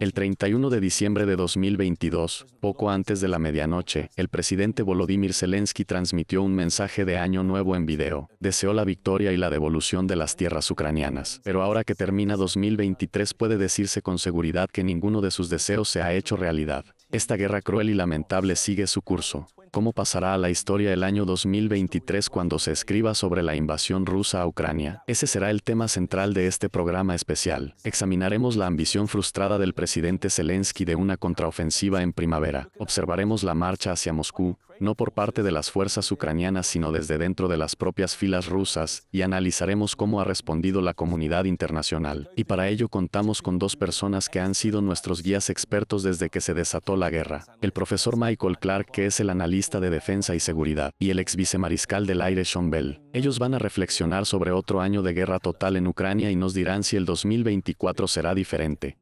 El 31 de diciembre de 2022, poco antes de la medianoche, el presidente Volodymyr Zelensky transmitió un mensaje de Año Nuevo en video. Deseó la victoria y la devolución de las tierras ucranianas. Pero ahora que termina 2023 puede decirse con seguridad que ninguno de sus deseos se ha hecho realidad. Esta guerra cruel y lamentable sigue su curso cómo pasará a la historia el año 2023 cuando se escriba sobre la invasión rusa a Ucrania. Ese será el tema central de este programa especial. Examinaremos la ambición frustrada del presidente Zelensky de una contraofensiva en primavera. Observaremos la marcha hacia Moscú, no por parte de las fuerzas ucranianas sino desde dentro de las propias filas rusas, y analizaremos cómo ha respondido la comunidad internacional. Y para ello contamos con dos personas que han sido nuestros guías expertos desde que se desató la guerra. El profesor Michael Clark, que es el analista de defensa y seguridad, y el ex vicemariscal del aire Sean Bell. Ellos van a reflexionar sobre otro año de guerra total en Ucrania y nos dirán si el 2024 será diferente.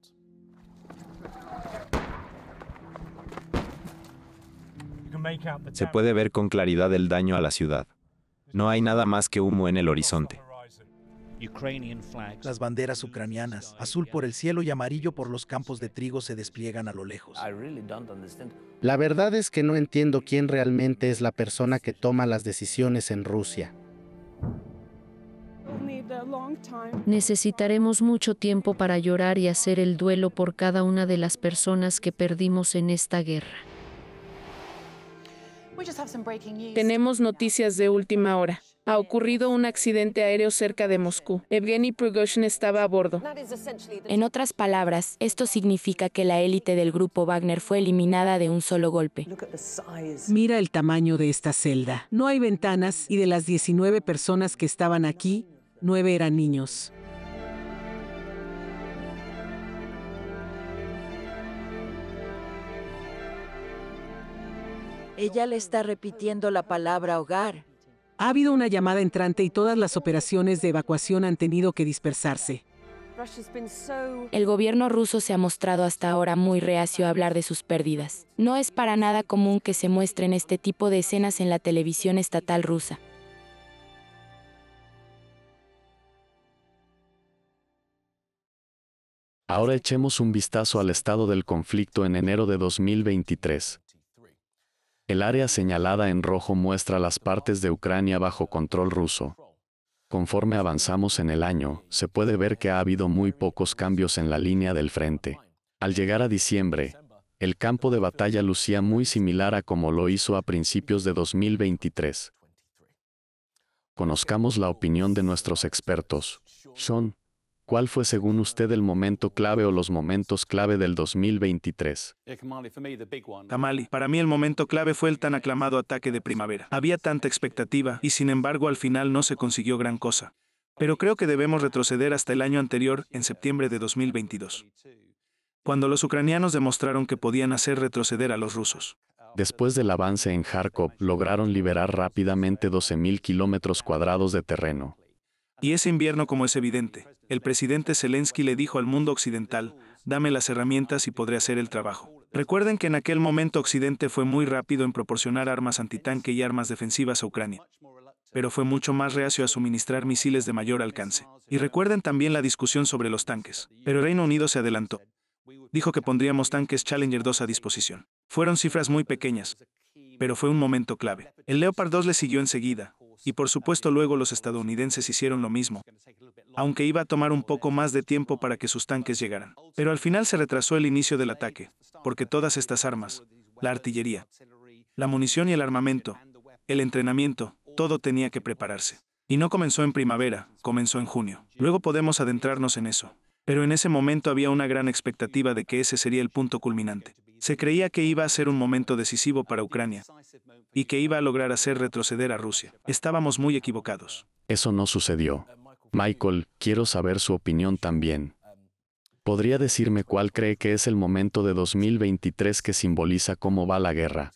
Se puede ver con claridad el daño a la ciudad. No hay nada más que humo en el horizonte. Las banderas ucranianas, azul por el cielo y amarillo por los campos de trigo, se despliegan a lo lejos. La verdad es que no entiendo quién realmente es la persona que toma las decisiones en Rusia. Necesitaremos mucho tiempo para llorar y hacer el duelo por cada una de las personas que perdimos en esta guerra. Tenemos noticias de última hora. Ha ocurrido un accidente aéreo cerca de Moscú. Evgeny Prigozhin estaba a bordo. En otras palabras, esto significa que la élite del grupo Wagner fue eliminada de un solo golpe. Mira el tamaño de esta celda. No hay ventanas y de las 19 personas que estaban aquí, 9 eran niños. Ella le está repitiendo la palabra hogar. Ha habido una llamada entrante y todas las operaciones de evacuación han tenido que dispersarse. El gobierno ruso se ha mostrado hasta ahora muy reacio a hablar de sus pérdidas. No es para nada común que se muestren este tipo de escenas en la televisión estatal rusa. Ahora echemos un vistazo al estado del conflicto en enero de 2023. El área señalada en rojo muestra las partes de Ucrania bajo control ruso. Conforme avanzamos en el año, se puede ver que ha habido muy pocos cambios en la línea del frente. Al llegar a diciembre, el campo de batalla lucía muy similar a como lo hizo a principios de 2023. Conozcamos la opinión de nuestros expertos. Sean, ¿Cuál fue según usted el momento clave o los momentos clave del 2023? Kamali, para mí el momento clave fue el tan aclamado ataque de primavera. Había tanta expectativa y sin embargo al final no se consiguió gran cosa. Pero creo que debemos retroceder hasta el año anterior, en septiembre de 2022, cuando los ucranianos demostraron que podían hacer retroceder a los rusos. Después del avance en Kharkov, lograron liberar rápidamente 12.000 kilómetros cuadrados de terreno, y ese invierno, como es evidente, el presidente Zelensky le dijo al mundo occidental, dame las herramientas y podré hacer el trabajo. Recuerden que en aquel momento Occidente fue muy rápido en proporcionar armas antitanque y armas defensivas a Ucrania, pero fue mucho más reacio a suministrar misiles de mayor alcance. Y recuerden también la discusión sobre los tanques, pero Reino Unido se adelantó. Dijo que pondríamos tanques Challenger 2 a disposición. Fueron cifras muy pequeñas, pero fue un momento clave. El Leopard 2 le siguió enseguida, y por supuesto luego los estadounidenses hicieron lo mismo, aunque iba a tomar un poco más de tiempo para que sus tanques llegaran. Pero al final se retrasó el inicio del ataque, porque todas estas armas, la artillería, la munición y el armamento, el entrenamiento, todo tenía que prepararse. Y no comenzó en primavera, comenzó en junio. Luego podemos adentrarnos en eso. Pero en ese momento había una gran expectativa de que ese sería el punto culminante. Se creía que iba a ser un momento decisivo para Ucrania y que iba a lograr hacer retroceder a Rusia. Estábamos muy equivocados. Eso no sucedió. Michael, quiero saber su opinión también. ¿Podría decirme cuál cree que es el momento de 2023 que simboliza cómo va la guerra?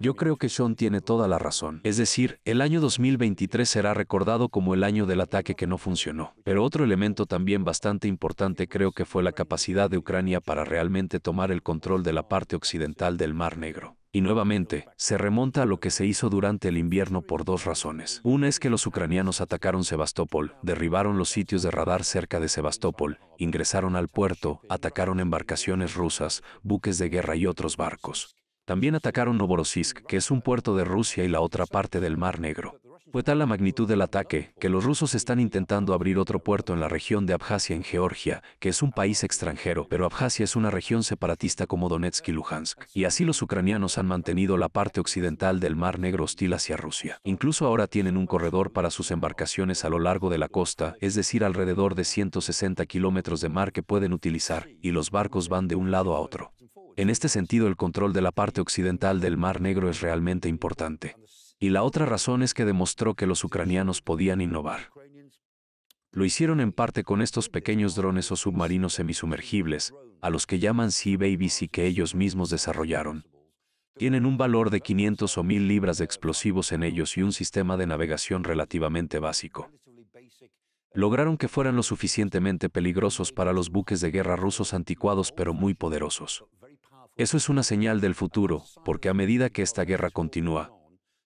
Yo creo que Sean tiene toda la razón. Es decir, el año 2023 será recordado como el año del ataque que no funcionó. Pero otro elemento también bastante importante creo que fue la capacidad de Ucrania para realmente tomar el control de la parte occidental del Mar Negro. Y nuevamente, se remonta a lo que se hizo durante el invierno por dos razones. Una es que los ucranianos atacaron Sebastopol, derribaron los sitios de radar cerca de Sebastopol, ingresaron al puerto, atacaron embarcaciones rusas, buques de guerra y otros barcos. También atacaron Novorossiysk, que es un puerto de Rusia y la otra parte del Mar Negro. Fue tal la magnitud del ataque que los rusos están intentando abrir otro puerto en la región de Abjasia en Georgia, que es un país extranjero, pero Abjasia es una región separatista como Donetsk y Luhansk, y así los ucranianos han mantenido la parte occidental del Mar Negro hostil hacia Rusia. Incluso ahora tienen un corredor para sus embarcaciones a lo largo de la costa, es decir, alrededor de 160 kilómetros de mar que pueden utilizar, y los barcos van de un lado a otro. En este sentido, el control de la parte occidental del Mar Negro es realmente importante. Y la otra razón es que demostró que los ucranianos podían innovar. Lo hicieron en parte con estos pequeños drones o submarinos semisumergibles, a los que llaman Sea Babies y que ellos mismos desarrollaron. Tienen un valor de 500 o 1000 libras de explosivos en ellos y un sistema de navegación relativamente básico. Lograron que fueran lo suficientemente peligrosos para los buques de guerra rusos anticuados pero muy poderosos. Eso es una señal del futuro, porque a medida que esta guerra continúa,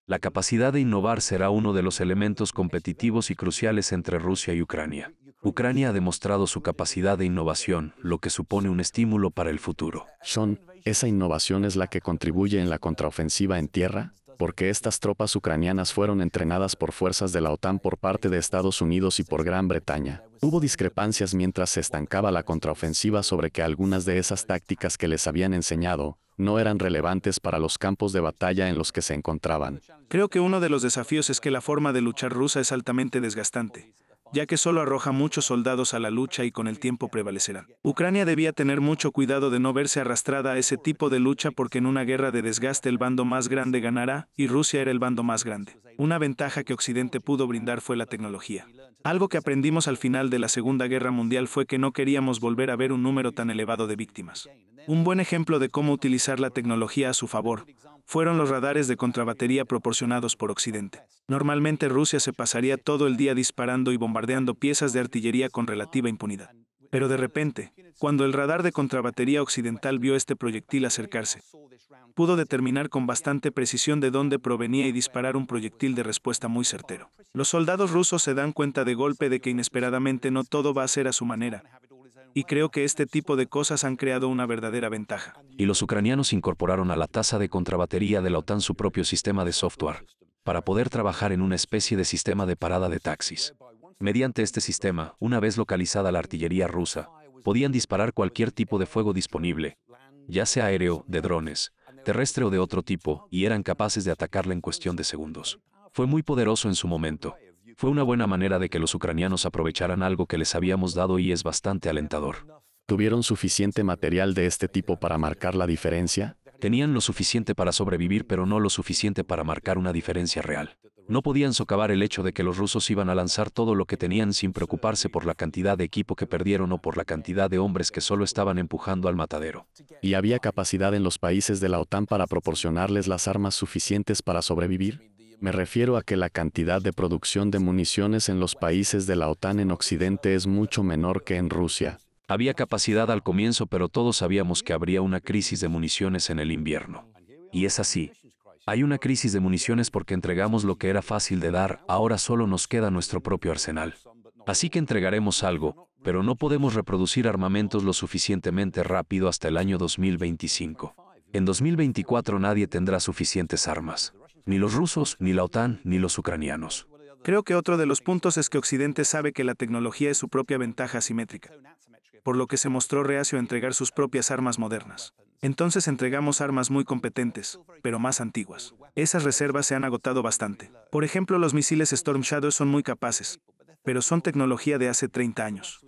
la capacidad de innovar será uno de los elementos competitivos y cruciales entre Rusia y Ucrania. Ucrania ha demostrado su capacidad de innovación, lo que supone un estímulo para el futuro. Son, ¿esa innovación es la que contribuye en la contraofensiva en tierra? porque estas tropas ucranianas fueron entrenadas por fuerzas de la OTAN por parte de Estados Unidos y por Gran Bretaña. Hubo discrepancias mientras se estancaba la contraofensiva sobre que algunas de esas tácticas que les habían enseñado, no eran relevantes para los campos de batalla en los que se encontraban. Creo que uno de los desafíos es que la forma de luchar rusa es altamente desgastante ya que solo arroja muchos soldados a la lucha y con el tiempo prevalecerá. Ucrania debía tener mucho cuidado de no verse arrastrada a ese tipo de lucha porque en una guerra de desgaste el bando más grande ganará, y Rusia era el bando más grande. Una ventaja que Occidente pudo brindar fue la tecnología. Algo que aprendimos al final de la Segunda Guerra Mundial fue que no queríamos volver a ver un número tan elevado de víctimas. Un buen ejemplo de cómo utilizar la tecnología a su favor fueron los radares de contrabatería proporcionados por Occidente. Normalmente Rusia se pasaría todo el día disparando y bombardeando piezas de artillería con relativa impunidad. Pero de repente, cuando el radar de contrabatería occidental vio este proyectil acercarse, pudo determinar con bastante precisión de dónde provenía y disparar un proyectil de respuesta muy certero. Los soldados rusos se dan cuenta de golpe de que inesperadamente no todo va a ser a su manera, y creo que este tipo de cosas han creado una verdadera ventaja. Y los ucranianos incorporaron a la tasa de contrabatería de la OTAN su propio sistema de software, para poder trabajar en una especie de sistema de parada de taxis. Mediante este sistema, una vez localizada la artillería rusa, podían disparar cualquier tipo de fuego disponible, ya sea aéreo, de drones, terrestre o de otro tipo, y eran capaces de atacarla en cuestión de segundos. Fue muy poderoso en su momento. Fue una buena manera de que los ucranianos aprovecharan algo que les habíamos dado y es bastante alentador. ¿Tuvieron suficiente material de este tipo para marcar la diferencia? Tenían lo suficiente para sobrevivir pero no lo suficiente para marcar una diferencia real. No podían socavar el hecho de que los rusos iban a lanzar todo lo que tenían sin preocuparse por la cantidad de equipo que perdieron o por la cantidad de hombres que solo estaban empujando al matadero. ¿Y había capacidad en los países de la OTAN para proporcionarles las armas suficientes para sobrevivir? Me refiero a que la cantidad de producción de municiones en los países de la OTAN en Occidente es mucho menor que en Rusia. Había capacidad al comienzo, pero todos sabíamos que habría una crisis de municiones en el invierno. Y es así. Hay una crisis de municiones porque entregamos lo que era fácil de dar, ahora solo nos queda nuestro propio arsenal. Así que entregaremos algo, pero no podemos reproducir armamentos lo suficientemente rápido hasta el año 2025. En 2024 nadie tendrá suficientes armas. Ni los rusos, ni la OTAN, ni los ucranianos. Creo que otro de los puntos es que Occidente sabe que la tecnología es su propia ventaja asimétrica por lo que se mostró reacio a entregar sus propias armas modernas. Entonces entregamos armas muy competentes, pero más antiguas. Esas reservas se han agotado bastante. Por ejemplo, los misiles Storm Shadow son muy capaces, pero son tecnología de hace 30 años.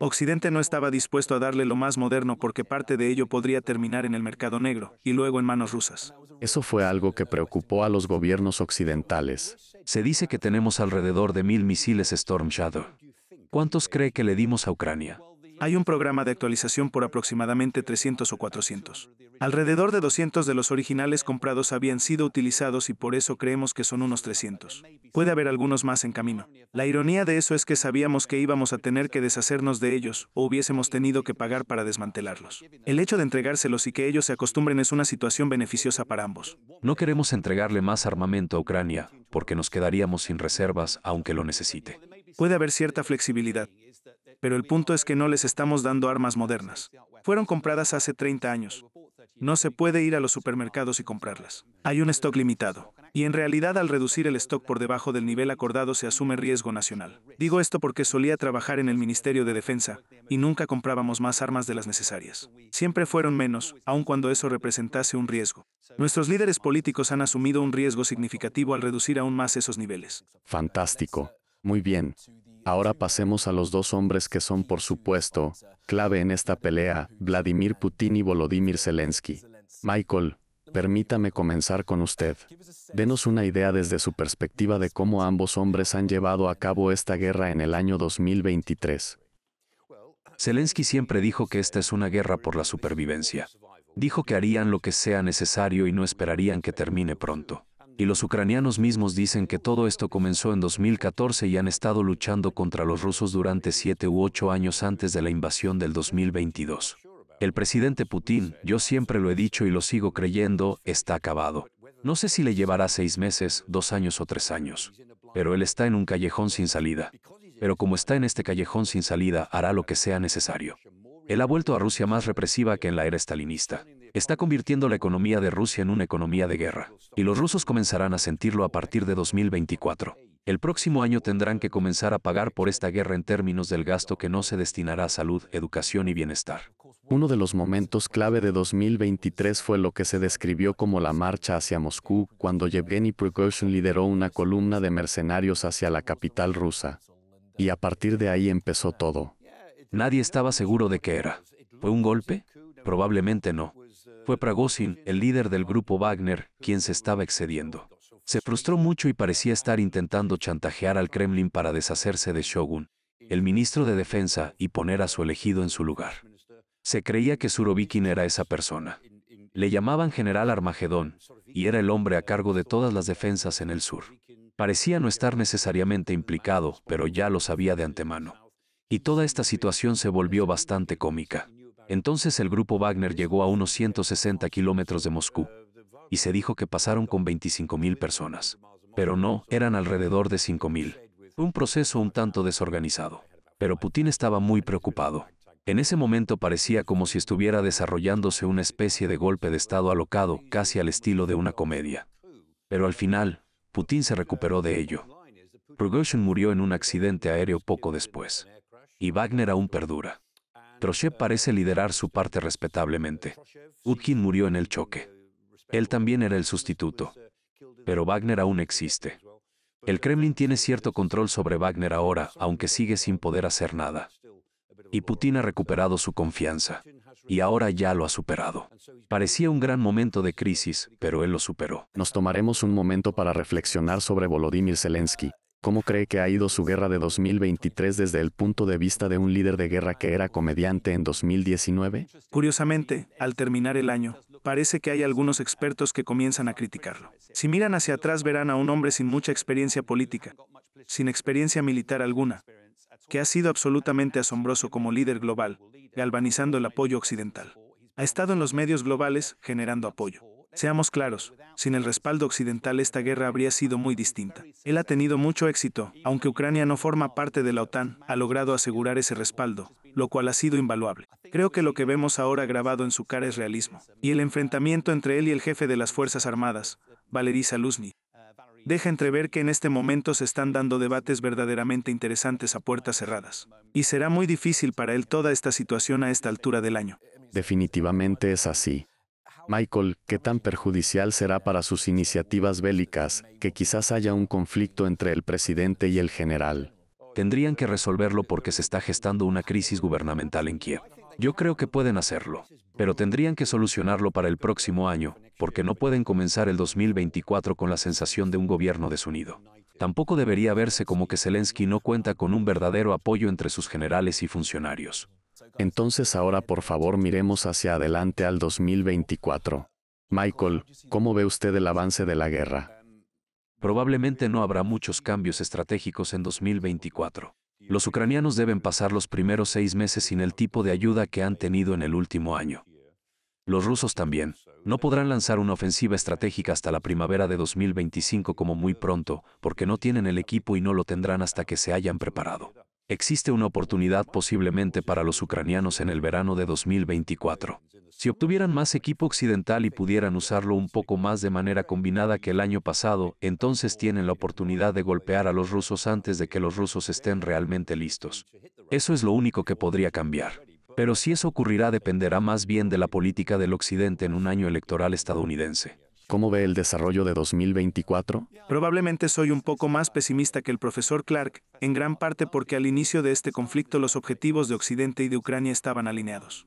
Occidente no estaba dispuesto a darle lo más moderno porque parte de ello podría terminar en el mercado negro y luego en manos rusas. Eso fue algo que preocupó a los gobiernos occidentales. Se dice que tenemos alrededor de mil misiles Storm Shadow. ¿Cuántos cree que le dimos a Ucrania? hay un programa de actualización por aproximadamente 300 o 400. Alrededor de 200 de los originales comprados habían sido utilizados y por eso creemos que son unos 300. Puede haber algunos más en camino. La ironía de eso es que sabíamos que íbamos a tener que deshacernos de ellos o hubiésemos tenido que pagar para desmantelarlos. El hecho de entregárselos y que ellos se acostumbren es una situación beneficiosa para ambos. No queremos entregarle más armamento a Ucrania, porque nos quedaríamos sin reservas aunque lo necesite. Puede haber cierta flexibilidad pero el punto es que no les estamos dando armas modernas. Fueron compradas hace 30 años. No se puede ir a los supermercados y comprarlas. Hay un stock limitado. Y en realidad al reducir el stock por debajo del nivel acordado se asume riesgo nacional. Digo esto porque solía trabajar en el Ministerio de Defensa y nunca comprábamos más armas de las necesarias. Siempre fueron menos, aun cuando eso representase un riesgo. Nuestros líderes políticos han asumido un riesgo significativo al reducir aún más esos niveles. Fantástico. Muy bien. Ahora pasemos a los dos hombres que son, por supuesto, clave en esta pelea, Vladimir Putin y Volodymyr Zelensky. Michael, permítame comenzar con usted. Denos una idea desde su perspectiva de cómo ambos hombres han llevado a cabo esta guerra en el año 2023. Zelensky siempre dijo que esta es una guerra por la supervivencia. Dijo que harían lo que sea necesario y no esperarían que termine pronto y los ucranianos mismos dicen que todo esto comenzó en 2014 y han estado luchando contra los rusos durante siete u ocho años antes de la invasión del 2022. El presidente Putin, yo siempre lo he dicho y lo sigo creyendo, está acabado. No sé si le llevará seis meses, dos años o tres años. Pero él está en un callejón sin salida. Pero como está en este callejón sin salida, hará lo que sea necesario. Él ha vuelto a Rusia más represiva que en la era stalinista está convirtiendo la economía de Rusia en una economía de guerra, y los rusos comenzarán a sentirlo a partir de 2024. El próximo año tendrán que comenzar a pagar por esta guerra en términos del gasto que no se destinará a salud, educación y bienestar. Uno de los momentos clave de 2023 fue lo que se describió como la marcha hacia Moscú, cuando Yevgeny Prigozhin lideró una columna de mercenarios hacia la capital rusa. Y a partir de ahí empezó todo. Nadie estaba seguro de qué era. ¿Fue un golpe? Probablemente no. Fue Pragosin, el líder del grupo Wagner, quien se estaba excediendo. Se frustró mucho y parecía estar intentando chantajear al Kremlin para deshacerse de Shogun, el ministro de Defensa, y poner a su elegido en su lugar. Se creía que Surovikin era esa persona. Le llamaban General Armagedón, y era el hombre a cargo de todas las defensas en el sur. Parecía no estar necesariamente implicado, pero ya lo sabía de antemano. Y toda esta situación se volvió bastante cómica. Entonces el grupo Wagner llegó a unos 160 kilómetros de Moscú y se dijo que pasaron con 25.000 personas. Pero no, eran alrededor de 5.000. Un proceso un tanto desorganizado. Pero Putin estaba muy preocupado. En ese momento parecía como si estuviera desarrollándose una especie de golpe de estado alocado, casi al estilo de una comedia. Pero al final, Putin se recuperó de ello. Prigozhin murió en un accidente aéreo poco después. Y Wagner aún perdura. Trochet parece liderar su parte respetablemente. Utkin murió en el choque. Él también era el sustituto. Pero Wagner aún existe. El Kremlin tiene cierto control sobre Wagner ahora, aunque sigue sin poder hacer nada. Y Putin ha recuperado su confianza. Y ahora ya lo ha superado. Parecía un gran momento de crisis, pero él lo superó. Nos tomaremos un momento para reflexionar sobre Volodymyr Zelensky, ¿Cómo cree que ha ido su guerra de 2023 desde el punto de vista de un líder de guerra que era comediante en 2019? Curiosamente, al terminar el año, parece que hay algunos expertos que comienzan a criticarlo. Si miran hacia atrás verán a un hombre sin mucha experiencia política, sin experiencia militar alguna, que ha sido absolutamente asombroso como líder global, galvanizando el apoyo occidental. Ha estado en los medios globales, generando apoyo. Seamos claros, sin el respaldo occidental esta guerra habría sido muy distinta. Él ha tenido mucho éxito, aunque Ucrania no forma parte de la OTAN, ha logrado asegurar ese respaldo, lo cual ha sido invaluable. Creo que lo que vemos ahora grabado en su cara es realismo. Y el enfrentamiento entre él y el jefe de las Fuerzas Armadas, Valery Saluzny, deja entrever que en este momento se están dando debates verdaderamente interesantes a puertas cerradas. Y será muy difícil para él toda esta situación a esta altura del año. Definitivamente es así. Michael, ¿qué tan perjudicial será para sus iniciativas bélicas que quizás haya un conflicto entre el presidente y el general? Tendrían que resolverlo porque se está gestando una crisis gubernamental en Kiev. Yo creo que pueden hacerlo, pero tendrían que solucionarlo para el próximo año, porque no pueden comenzar el 2024 con la sensación de un gobierno desunido. Tampoco debería verse como que Zelensky no cuenta con un verdadero apoyo entre sus generales y funcionarios. Entonces ahora por favor miremos hacia adelante al 2024. Michael, ¿cómo ve usted el avance de la guerra? Probablemente no habrá muchos cambios estratégicos en 2024. Los ucranianos deben pasar los primeros seis meses sin el tipo de ayuda que han tenido en el último año. Los rusos también. No podrán lanzar una ofensiva estratégica hasta la primavera de 2025 como muy pronto, porque no tienen el equipo y no lo tendrán hasta que se hayan preparado. Existe una oportunidad posiblemente para los ucranianos en el verano de 2024. Si obtuvieran más equipo occidental y pudieran usarlo un poco más de manera combinada que el año pasado, entonces tienen la oportunidad de golpear a los rusos antes de que los rusos estén realmente listos. Eso es lo único que podría cambiar. Pero si eso ocurrirá dependerá más bien de la política del Occidente en un año electoral estadounidense. ¿Cómo ve el desarrollo de 2024? Probablemente soy un poco más pesimista que el profesor Clark, en gran parte porque al inicio de este conflicto los objetivos de Occidente y de Ucrania estaban alineados.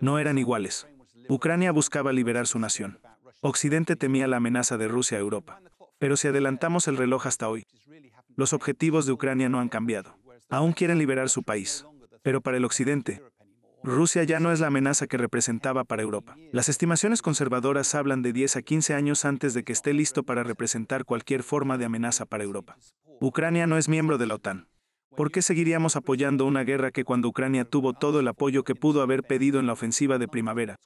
No eran iguales. Ucrania buscaba liberar su nación. Occidente temía la amenaza de Rusia a Europa. Pero si adelantamos el reloj hasta hoy, los objetivos de Ucrania no han cambiado. Aún quieren liberar su país. Pero para el Occidente, Rusia ya no es la amenaza que representaba para Europa. Las estimaciones conservadoras hablan de 10 a 15 años antes de que esté listo para representar cualquier forma de amenaza para Europa. Ucrania no es miembro de la OTAN. ¿Por qué seguiríamos apoyando una guerra que cuando Ucrania tuvo todo el apoyo que pudo haber pedido en la ofensiva de primavera,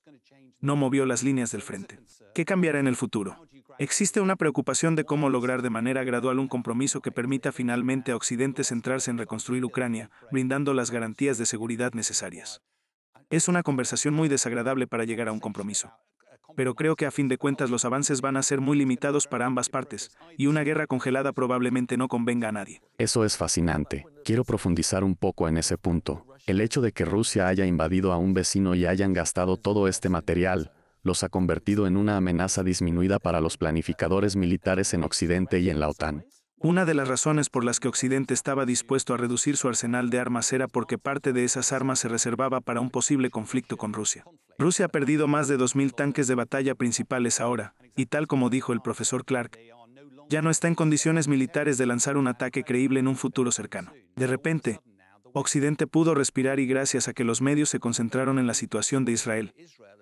no movió las líneas del frente? ¿Qué cambiará en el futuro? Existe una preocupación de cómo lograr de manera gradual un compromiso que permita finalmente a Occidente centrarse en reconstruir Ucrania, brindando las garantías de seguridad necesarias. Es una conversación muy desagradable para llegar a un compromiso. Pero creo que a fin de cuentas los avances van a ser muy limitados para ambas partes, y una guerra congelada probablemente no convenga a nadie. Eso es fascinante. Quiero profundizar un poco en ese punto. El hecho de que Rusia haya invadido a un vecino y hayan gastado todo este material, los ha convertido en una amenaza disminuida para los planificadores militares en Occidente y en la OTAN. Una de las razones por las que Occidente estaba dispuesto a reducir su arsenal de armas era porque parte de esas armas se reservaba para un posible conflicto con Rusia. Rusia ha perdido más de 2.000 tanques de batalla principales ahora, y tal como dijo el profesor Clark, ya no está en condiciones militares de lanzar un ataque creíble en un futuro cercano. De repente, Occidente pudo respirar y gracias a que los medios se concentraron en la situación de Israel,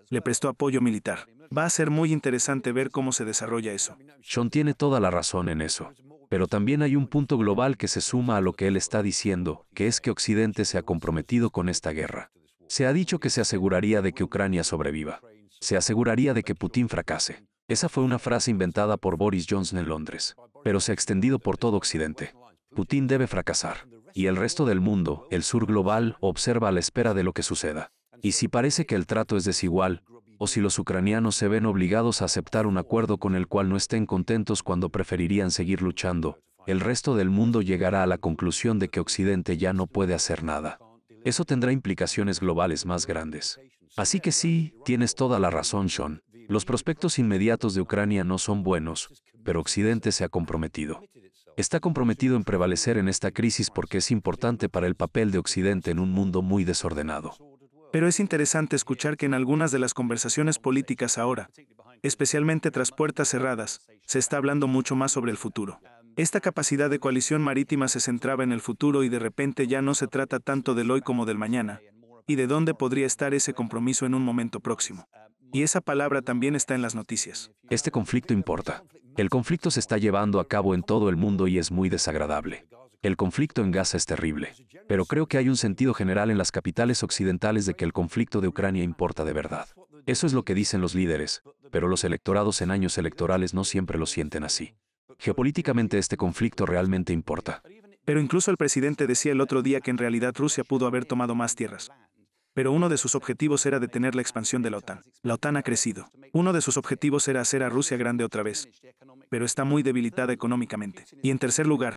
le prestó apoyo militar. Va a ser muy interesante ver cómo se desarrolla eso. Sean tiene toda la razón en eso. Pero también hay un punto global que se suma a lo que él está diciendo, que es que Occidente se ha comprometido con esta guerra. Se ha dicho que se aseguraría de que Ucrania sobreviva. Se aseguraría de que Putin fracase. Esa fue una frase inventada por Boris Johnson en Londres, pero se ha extendido por todo Occidente. Putin debe fracasar. Y el resto del mundo, el sur global, observa a la espera de lo que suceda. Y si parece que el trato es desigual, o si los ucranianos se ven obligados a aceptar un acuerdo con el cual no estén contentos cuando preferirían seguir luchando, el resto del mundo llegará a la conclusión de que Occidente ya no puede hacer nada. Eso tendrá implicaciones globales más grandes. Así que sí, tienes toda la razón, Sean. Los prospectos inmediatos de Ucrania no son buenos, pero Occidente se ha comprometido. Está comprometido en prevalecer en esta crisis porque es importante para el papel de Occidente en un mundo muy desordenado. Pero es interesante escuchar que en algunas de las conversaciones políticas ahora, especialmente tras puertas cerradas, se está hablando mucho más sobre el futuro. Esta capacidad de coalición marítima se centraba en el futuro y de repente ya no se trata tanto del hoy como del mañana, y de dónde podría estar ese compromiso en un momento próximo. Y esa palabra también está en las noticias. Este conflicto importa. El conflicto se está llevando a cabo en todo el mundo y es muy desagradable. El conflicto en Gaza es terrible, pero creo que hay un sentido general en las capitales occidentales de que el conflicto de Ucrania importa de verdad. Eso es lo que dicen los líderes, pero los electorados en años electorales no siempre lo sienten así. Geopolíticamente este conflicto realmente importa. Pero incluso el presidente decía el otro día que en realidad Rusia pudo haber tomado más tierras. Pero uno de sus objetivos era detener la expansión de la OTAN. La OTAN ha crecido. Uno de sus objetivos era hacer a Rusia grande otra vez. Pero está muy debilitada económicamente. Y en tercer lugar,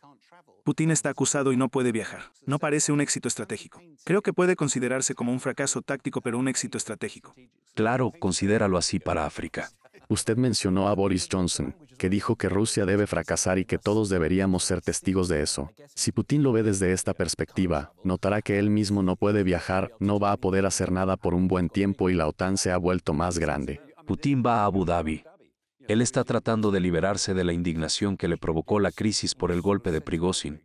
Putin está acusado y no puede viajar. No parece un éxito estratégico. Creo que puede considerarse como un fracaso táctico, pero un éxito estratégico. Claro, considéralo así para África. Usted mencionó a Boris Johnson, que dijo que Rusia debe fracasar y que todos deberíamos ser testigos de eso. Si Putin lo ve desde esta perspectiva, notará que él mismo no puede viajar, no va a poder hacer nada por un buen tiempo y la OTAN se ha vuelto más grande. Putin va a Abu Dhabi. Él está tratando de liberarse de la indignación que le provocó la crisis por el golpe de Prigozhin,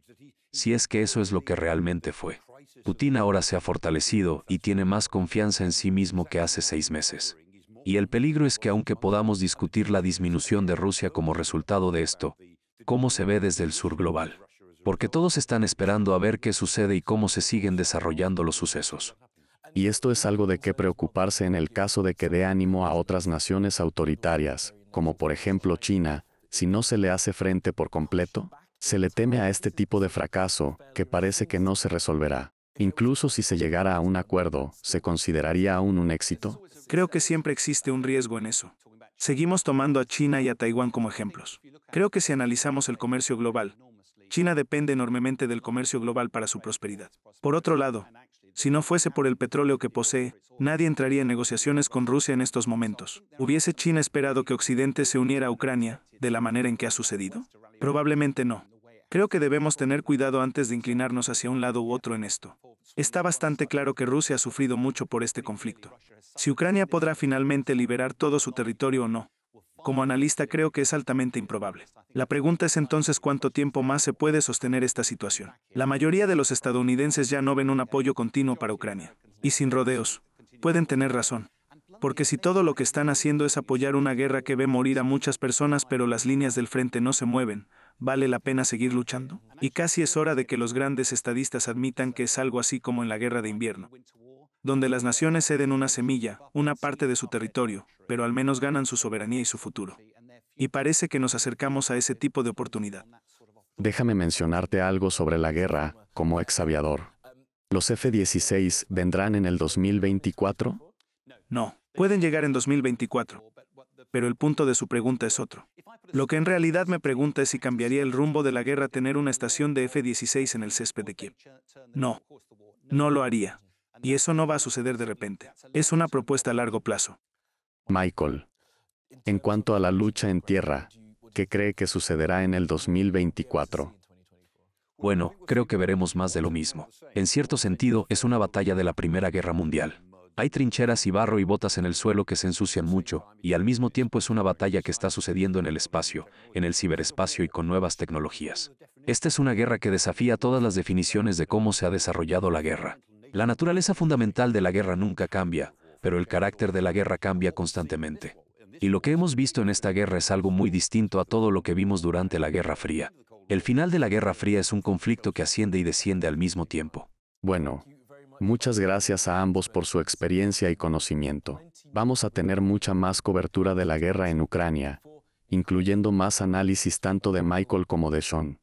si es que eso es lo que realmente fue. Putin ahora se ha fortalecido y tiene más confianza en sí mismo que hace seis meses. Y el peligro es que aunque podamos discutir la disminución de Rusia como resultado de esto, ¿cómo se ve desde el sur global? Porque todos están esperando a ver qué sucede y cómo se siguen desarrollando los sucesos. Y esto es algo de qué preocuparse en el caso de que dé ánimo a otras naciones autoritarias, como por ejemplo China, si no se le hace frente por completo? Se le teme a este tipo de fracaso, que parece que no se resolverá. Incluso si se llegara a un acuerdo, ¿se consideraría aún un éxito? Creo que siempre existe un riesgo en eso. Seguimos tomando a China y a Taiwán como ejemplos. Creo que si analizamos el comercio global, China depende enormemente del comercio global para su prosperidad. Por otro lado, si no fuese por el petróleo que posee, nadie entraría en negociaciones con Rusia en estos momentos. ¿Hubiese China esperado que Occidente se uniera a Ucrania, de la manera en que ha sucedido? Probablemente no. Creo que debemos tener cuidado antes de inclinarnos hacia un lado u otro en esto. Está bastante claro que Rusia ha sufrido mucho por este conflicto. Si Ucrania podrá finalmente liberar todo su territorio o no, como analista creo que es altamente improbable. La pregunta es entonces cuánto tiempo más se puede sostener esta situación. La mayoría de los estadounidenses ya no ven un apoyo continuo para Ucrania. Y sin rodeos, pueden tener razón. Porque si todo lo que están haciendo es apoyar una guerra que ve morir a muchas personas pero las líneas del frente no se mueven, ¿vale la pena seguir luchando? Y casi es hora de que los grandes estadistas admitan que es algo así como en la guerra de invierno donde las naciones ceden una semilla, una parte de su territorio, pero al menos ganan su soberanía y su futuro. Y parece que nos acercamos a ese tipo de oportunidad. Déjame mencionarte algo sobre la guerra, como exaviador. ¿Los F-16 vendrán en el 2024? No, pueden llegar en 2024. Pero el punto de su pregunta es otro. Lo que en realidad me pregunta es si cambiaría el rumbo de la guerra tener una estación de F-16 en el césped de Kiev. No, no lo haría. Y eso no va a suceder de repente. Es una propuesta a largo plazo. Michael, en cuanto a la lucha en tierra, ¿qué cree que sucederá en el 2024? Bueno, creo que veremos más de lo mismo. En cierto sentido, es una batalla de la Primera Guerra Mundial. Hay trincheras y barro y botas en el suelo que se ensucian mucho, y al mismo tiempo es una batalla que está sucediendo en el espacio, en el ciberespacio y con nuevas tecnologías. Esta es una guerra que desafía todas las definiciones de cómo se ha desarrollado la guerra. La naturaleza fundamental de la guerra nunca cambia, pero el carácter de la guerra cambia constantemente. Y lo que hemos visto en esta guerra es algo muy distinto a todo lo que vimos durante la Guerra Fría. El final de la Guerra Fría es un conflicto que asciende y desciende al mismo tiempo. Bueno, muchas gracias a ambos por su experiencia y conocimiento. Vamos a tener mucha más cobertura de la guerra en Ucrania, incluyendo más análisis tanto de Michael como de Sean.